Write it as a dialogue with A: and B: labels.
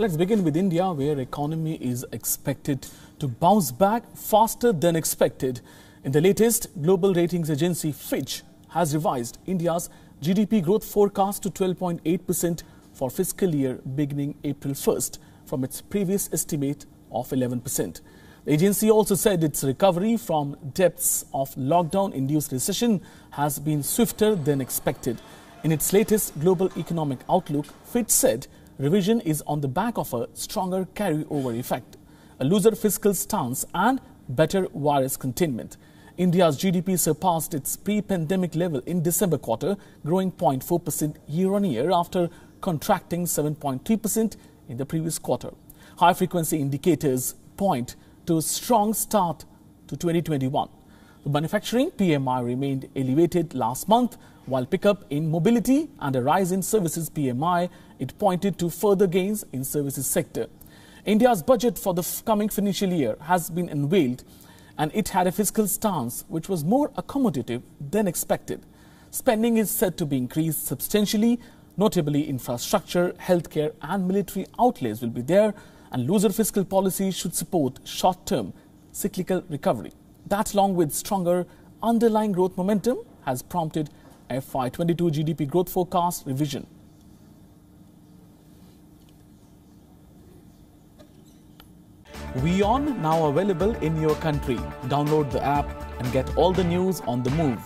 A: Let's begin with India, where economy is expected to bounce back faster than expected. In the latest, global ratings agency Fitch has revised India's GDP growth forecast to 12.8% for fiscal year beginning April 1st from its previous estimate of 11%. The agency also said its recovery from depths of lockdown-induced recession has been swifter than expected. In its latest global economic outlook, Fitch said revision is on the back of a stronger carryover effect, a looser fiscal stance and better virus containment. India's GDP surpassed its pre-pandemic level in December quarter, growing 0.4% year-on-year after contracting 7.3% in the previous quarter. High frequency indicators point to a strong start to 2021. The manufacturing PMI remained elevated last month, while pickup in mobility and a rise in services PMI, it pointed to further gains in services sector. India's budget for the coming financial year has been unveiled and it had a fiscal stance which was more accommodative than expected. Spending is said to be increased substantially, notably infrastructure, healthcare and military outlays will be there and looser fiscal policy should support short-term cyclical recovery. That, along with stronger underlying growth momentum, has prompted FY22 GDP growth forecast revision. Weon now available in your country. Download the app and get all the news on the move.